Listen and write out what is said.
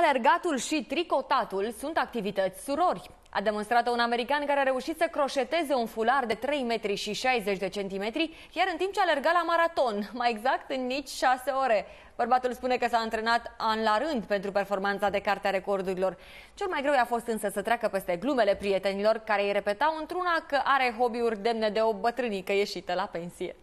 Alergatul și tricotatul sunt activități surori. A demonstrat un american care a reușit să croșeteze un fular de 3 metri și 60 de centimetri, iar în timp ce alerga la maraton, mai exact în nici 6 ore. Bărbatul spune că s-a antrenat an la rând pentru performanța de cartea recordurilor. Cel mai greu a fost însă să treacă peste glumele prietenilor care îi repetau într-una că are hobby-uri demne de o bătrânică ieșită la pensie.